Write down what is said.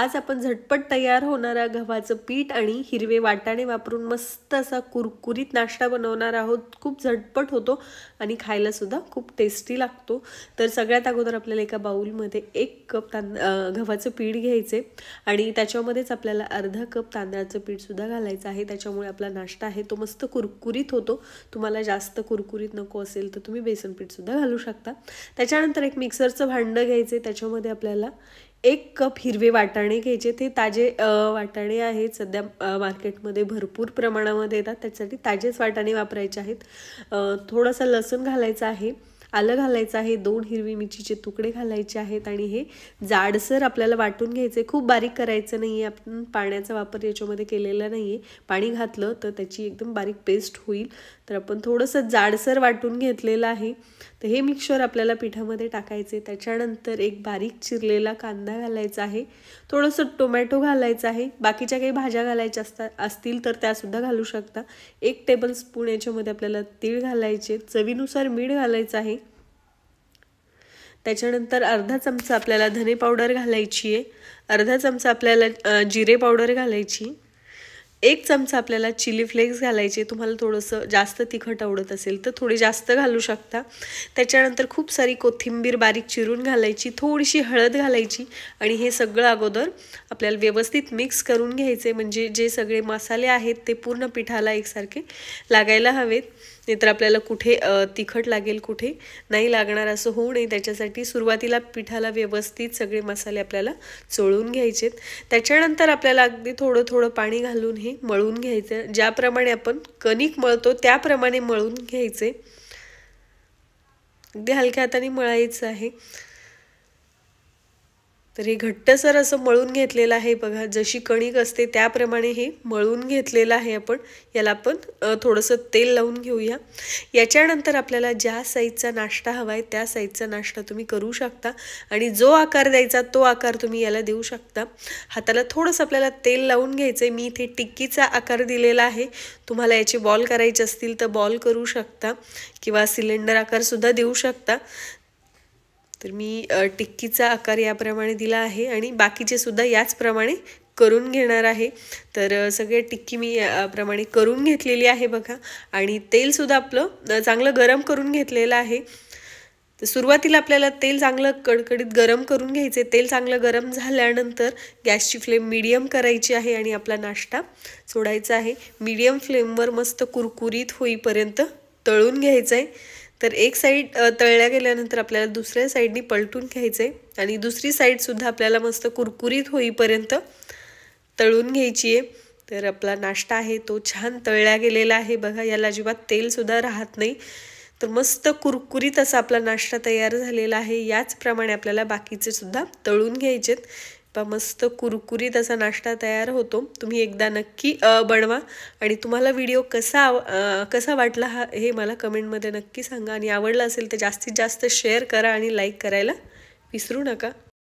आज आपण झटपट तयार होणारा गव्हाचं पीठ आणि हिरवे वाटाणे वापरून मस्त असा कुरकुरीत नाश्ता बनवणार आहोत खूप झटपट होतो आणि खायलासुद्धा खूप टेस्टी लागतो तर सगळ्यात अगोदर आपल्याला एका बाऊलमध्ये एक कप तां गव्हाचं पीठ घ्यायचे आणि त्याच्यामध्येच आपल्याला अर्धा कप तांदळाचं पीठसुद्धा घालायचं आहे त्याच्यामुळे आपला नाश्ता आहे तो मस्त कुरकुरीत होतो तुम्हाला जास्त कुरकुरीत नको असेल तर तुम्ही बेसन पीठसुद्धा घालू शकता त्याच्यानंतर एक मिक्सरचं भांडं घ्यायचं त्याच्यामध्ये आपल्याला एक कप हिरवे वाटाणे घ्यायचे ते ताजे वाटाणे आहेत सध्या मार्केटमध्ये भरपूर प्रमाणामध्ये येतात त्याच्यासाठी ताजेच वाटाणे वापरायचे आहेत थोडासा लसूण घालायचा आहे आलं घालायचं आहे दोन हिरवी मिरचीचे तुकडे घालायचे आहेत आणि हे जाडसर आपल्याला वाटून घ्यायचं खूप बारीक करायचं नाही आहे आपण पाण्याचा वापर याच्यामध्ये केलेला नाही आहे पाणी घातलं तर त्याची एकदम बारीक पेस्ट होईल तर आपण थोडंसं जाडसर वाटून घेतलेलं आहे तर हे मिक्सर आपल्याला पिठामध्ये टाकायचे त्याच्यानंतर एक बारीक चिरलेला कांदा घालायचा आहे थोडंसं टोमॅटो घालायचं आहे बाकीच्या काही भाज्या घालायच्या असतात असतील तर त्यासुद्धा घालू शकता एक टेबल स्पून याच्यामध्ये आपल्याला तीळ घालायचे चवीनुसार मीठ घालायचं आहे त्याच्यानंतर अर्धा चमचा आपल्याला धने पावडर घालायची आहे अर्धा चमचा आपल्याला जिरे पावडर घालायची एक चमचा आपल्याला चिली फ्लेक्स घालायचे तुम्हाला थोडंसं जास्त तिखट आवडत असेल तर थोडे जास्त घालू शकता त्याच्यानंतर खूप सारी कोथिंबीर बारीक चिरून घालायची थोडीशी हळद घालायची आणि हे सगळं अगोदर आपल्याला व्यवस्थित मिक्स करून घ्यायचे म्हणजे जे सगळे मसाले आहेत ते पूर्ण पिठाला एकसारखे लागायला हवेत तर आपल्याला कुठे तिखट लागेल कुठे नाही लागणार असं होऊ नये त्याच्यासाठी सुरुवातीला पिठाला व्यवस्थित सगळे मसाले आपल्याला चोळून घ्यायचेत त्याच्यानंतर आपल्याला अगदी थोडं थोडं पाणी घालून हे मळून घ्यायचं ज्याप्रमाणे आपण कणिक मळतो त्याप्रमाणे मळून घ्यायचे अगदी हलक्या हाताने मळायचं आहे तर हे घट्टसर असं मळून घेतलेलं आहे बघा जशी कणिक असते त्याप्रमाणे हे मळून घेतलेलं आहे आपण याला आपण थोडंसं तेल लावून घेऊया याच्यानंतर आपल्याला ज्या साईजचा नाश्ता हवा आहे त्या साईजचा नाश्ता तुम्ही करू शकता आणि जो आकार द्यायचा तो आकार तुम्ही याला देऊ शकता हाताला थोडंसं आपल्याला तेल लावून घ्यायचं मी इथे टिक्कीचा आकार दिलेला आहे तुम्हाला याचे बॉल करायचे असतील तर बॉल करू शकता किंवा सिलेंडर आकारसुद्धा देऊ शकता तर मी टिक्कीचा आकार याप्रमाणे दिला आहे आणि बाकीचे सुद्धा याचप्रमाणे करून घेणार आहे तर सगळे टिक्की मी प्रमाणे करून घेतलेली आहे बघा आणि तेलसुद्धा आपलं चांगलं गरम करून घेतलेलं आहे तर सुरुवातीला आपल्याला तेल चांगलं कडकडीत गरम करून घ्यायचे तेल चांगलं गरम झाल्यानंतर गॅसची फ्लेम मीडियम करायची आहे आणि आपला नाश्ता सोडायचा आहे मीडियम फ्लेमवर मस्त कुरकुरीत होईपर्यंत तळून घ्यायचं आहे तर एक साईड तळल्या गेल्यानंतर आपल्याला दुसऱ्या साईडनी पलटून आहे आणि दुसरी साईडसुद्धा आपल्याला मस्त कुरकुरीत होईपर्यंत तळून घ्यायची आहे तर आपला नाश्ता आहे तो छान तळल्या गेलेला आहे बघा याला अजिबात तेलसुद्धा राहत नाही तर मस्त कुरकुरीत असा आपला नाश्ता तयार झालेला आहे याचप्रमाणे आपल्याला बाकीचे सुद्धा तळून घ्यायचेत मस्त कुरकुरीत असा नाश्ता तयार होतो तुम्ही एकदा नक्की बनवा आणि तुम्हाला व्हिडिओ कसा कसा वाटला हा हे मला कमेंटमध्ये नक्की सांगा आणि आवडला असेल तर जास्तीत जास्त शेअर करा आणि लाईक करायला विसरू नका